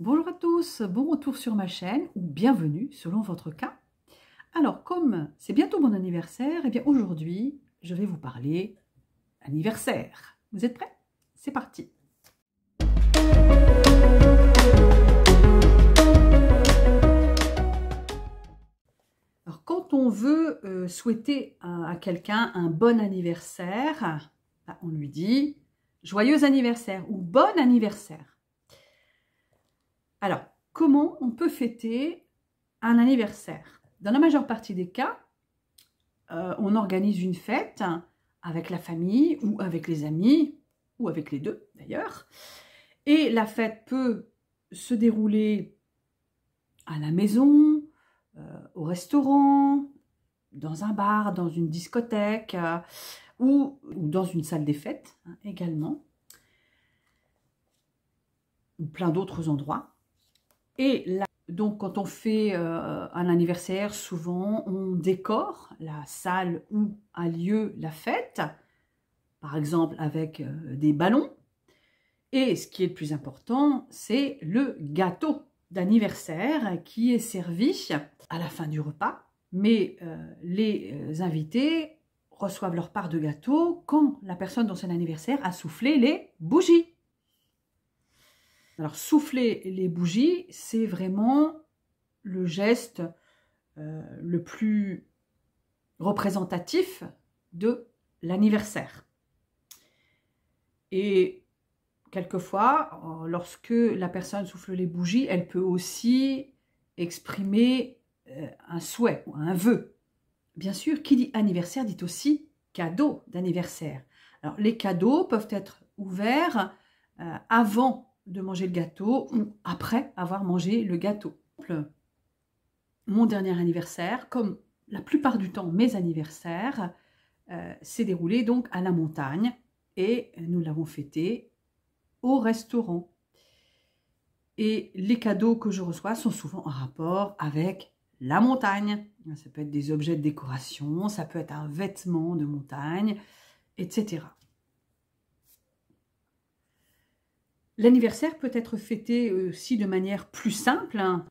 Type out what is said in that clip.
Bonjour à tous, bon retour sur ma chaîne ou bienvenue selon votre cas. Alors comme c'est bientôt mon anniversaire, eh bien aujourd'hui je vais vous parler anniversaire. Vous êtes prêts C'est parti Alors quand on veut euh, souhaiter à, quelqu'un un bon anniversaire, bah, on lui dit joyeux anniversaire ou bon anniversaire. Alors, comment on peut fêter un anniversaire Dans la majeure partie des cas, euh, on organise une fête avec la famille ou avec les amis, ou avec les deux d'ailleurs. Et la fête peut se dérouler à la maison, euh, au restaurant, dans un bar, dans une discothèque euh, ou, dans une salle des fêtes hein, également, ou plein d'autres endroits. Et là, donc quand on fait euh, un anniversaire, souvent on décore la salle où a lieu la fête, par exemple avec euh, des ballons. Et ce qui est le plus important, c'est le gâteau d'anniversaire qui est servi à la fin du repas. Mais euh, les invités reçoivent leur part de gâteau quand la personne dont son anniversaire a soufflé les bougies. Alors souffler les bougies, c'est vraiment le geste euh, le plus représentatif de l'anniversaire. Et quelquefois, lorsque la personne souffle les bougies, elle peut aussi exprimer euh, un souhait ou un vœu. Bien sûr, qui dit anniversaire dit aussi cadeau d'anniversaire. Alors, les cadeaux peuvent être ouverts euh, avant de manger le gâteau ou après avoir mangé le gâteau. Mon dernier anniversaire, comme la plupart du temps mes anniversaires, euh, s'est déroulé donc à la montagne et nous l'avons fêté au restaurant. Et les cadeaux que je reçois sont souvent en rapport avec la montagne. Ça peut être des objets de décoration, ça peut être un vêtement de montagne, etc. L'anniversaire peut être fêté euh, aussi de manière plus simple, hein.